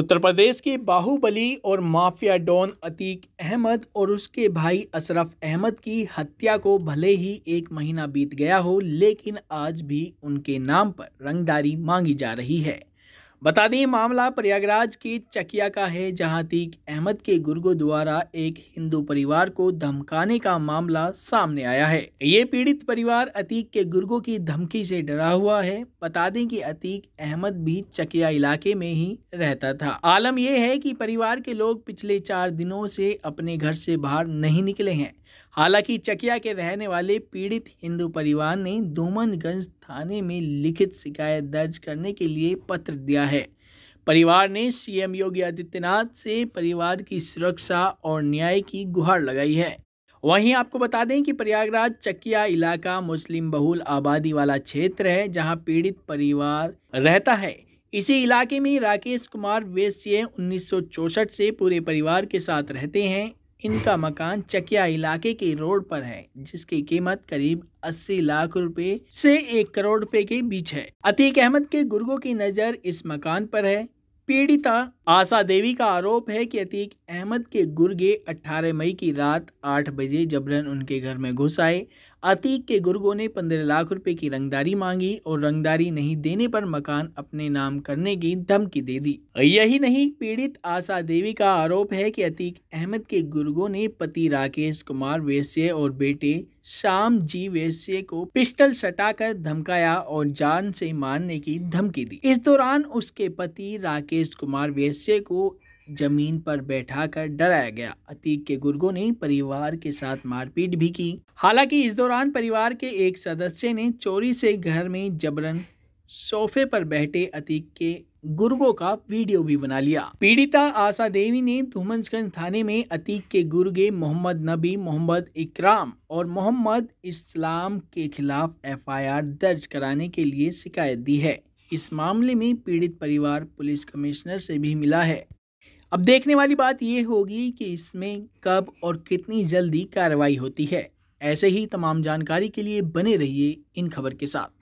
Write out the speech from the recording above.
उत्तर प्रदेश के बाहुबली और mafia don Atiq Ahmad और उसके भाई अशरफ अहमद की हत्या को भले ही एक महीना बीत गया हो लेकिन आज भी उनके नाम पर रंगदारी मांगी जा रही है बता दें मामला प्रयागराज के चकिया का है जहां तीक अहमद के गुर्गो द्वारा एक हिंदू परिवार को धमकाने का मामला सामने आया है ये पीड़ित परिवार अतीक के गुर्गो की धमकी से डरा हुआ है बता दें कि अतीक अहमद भी चकिया इलाके में ही रहता था आलम यह है कि परिवार के लोग पिछले चार दिनों से अपने घर से बाहर नहीं निकले हैं हालांकि चकिया के रहने वाले पीड़ित हिंदू परिवार ने दोमनगंज थाने में लिखित शिकायत दर्ज करने के लिए पत्र दिया है है परिवार ने सीएम योगी आदित्यनाथ से परिवार की सुरक्षा और न्याय की गुहार लगाई है वहीं आपको बता दें कि प्रयागराज चकिया इलाका मुस्लिम बहुल आबादी वाला क्षेत्र है जहां पीड़ित परिवार रहता है इसी इलाके में राकेश कुमार वेश्य उन्नीस से पूरे परिवार के साथ रहते हैं इनका मकान चकिया इलाके के रोड पर है जिसकी कीमत करीब 80 लाख रुपए से एक करोड़ रुपए के बीच है अतीक अहमद के गुर्गो की नज़र इस मकान पर है पीड़िता आशा देवी का आरोप है कि अतीक अहमद के गुर्गे 18 मई की रात 8 बजे जबरन उनके घर में घुस आए अतीक के गुर्गों ने 15 लाख रुपए की रंगदारी मांगी और रंगदारी नहीं देने पर मकान अपने नाम करने की धमकी दे दी यही नहीं पीड़ित आशा देवी का आरोप है कि अतीक अहमद के गुर्गों ने पति राकेश कुमार वैश्य और बेटे शाम जी वैश्य को पिस्टल सटाकर धमकाया और जान से मारने की धमकी दी इस दौरान उसके पति राकेश कुमार वैश्य को जमीन पर बैठाकर डराया गया अतीक के गुर्गों ने परिवार के साथ मारपीट भी की हालांकि इस दौरान परिवार के एक सदस्य ने चोरी से घर में जबरन सोफे पर बैठे अतीक के गुर्गो का वीडियो भी बना लिया पीड़िता आशा देवी ने धूमंजगंज थाने में अतीक के गुर्गे मोहम्मद नबी मोहम्मद इकराम और मोहम्मद इस्लाम के खिलाफ एफआईआर दर्ज कराने के लिए शिकायत दी है इस मामले में पीड़ित परिवार पुलिस कमिश्नर से भी मिला है अब देखने वाली बात ये होगी कि इसमें कब और कितनी जल्दी कार्रवाई होती है ऐसे ही तमाम जानकारी के लिए बने रहिए इन खबर के साथ